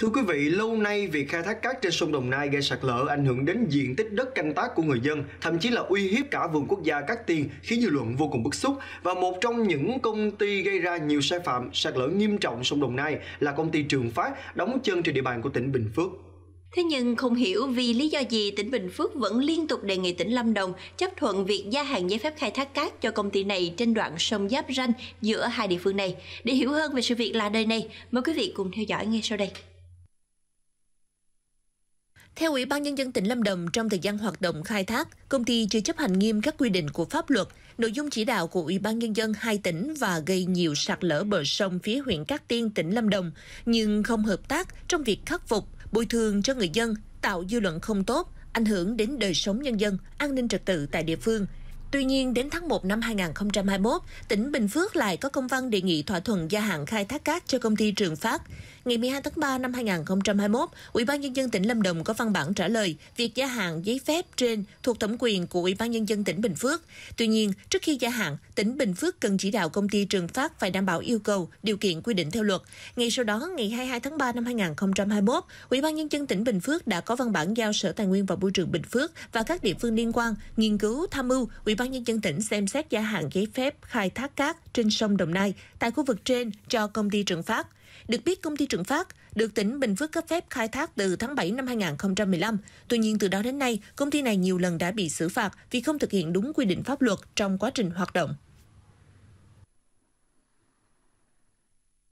Thưa quý vị, lâu nay việc khai thác cát trên sông Đồng Nai gây sạt lở ảnh hưởng đến diện tích đất canh tác của người dân, thậm chí là uy hiếp cả vườn quốc gia Cát Tiên, khiến dư luận vô cùng bức xúc. Và một trong những công ty gây ra nhiều sai phạm sạt lở nghiêm trọng sông Đồng Nai là công ty Trường Phát, đóng chân trên địa bàn của tỉnh Bình Phước. Thế nhưng không hiểu vì lý do gì tỉnh Bình Phước vẫn liên tục đề nghị tỉnh Lâm Đồng chấp thuận việc gia hạn giấy phép khai thác cát cho công ty này trên đoạn sông giáp ranh giữa hai địa phương này. Để hiểu hơn về sự việc là đời này, mời quý vị cùng theo dõi ngay sau đây. Theo Ủy ban Nhân dân tỉnh Lâm Đồng, trong thời gian hoạt động khai thác, công ty chưa chấp hành nghiêm các quy định của pháp luật, nội dung chỉ đạo của Ủy ban Nhân dân hai tỉnh và gây nhiều sạt lở bờ sông phía huyện Cát Tiên, tỉnh Lâm Đồng, nhưng không hợp tác trong việc khắc phục, bồi thường cho người dân, tạo dư luận không tốt, ảnh hưởng đến đời sống nhân dân, an ninh trật tự tại địa phương. Tuy nhiên, đến tháng 1 năm 2021, tỉnh Bình Phước lại có công văn đề nghị thỏa thuận gia hạn khai thác cát cho công ty Trường Phát. Ngày 12 tháng 3 năm 2021, Ủy ban nhân dân tỉnh Lâm Đồng có văn bản trả lời việc gia hạn giấy phép trên thuộc thẩm quyền của Ủy ban nhân dân tỉnh Bình Phước. Tuy nhiên, trước khi gia hạn, tỉnh Bình Phước cần chỉ đạo công ty Trường Phát phải đảm bảo yêu cầu, điều kiện quy định theo luật. Ngay sau đó, ngày 22 tháng 3 năm 2021, Ủy ban nhân dân tỉnh Bình Phước đã có văn bản giao Sở Tài nguyên và Môi trường Bình Phước và các địa phương liên quan nghiên cứu tham mưu Ủy ban nhân dân tỉnh xem xét gia hạn giấy phép khai thác cát trên sông Đồng Nai tại khu vực trên cho công ty Trường Phát. Được biết, công ty Trường Phát được tỉnh Bình Phước cấp phép khai thác từ tháng 7 năm 2015. Tuy nhiên, từ đó đến nay, công ty này nhiều lần đã bị xử phạt vì không thực hiện đúng quy định pháp luật trong quá trình hoạt động.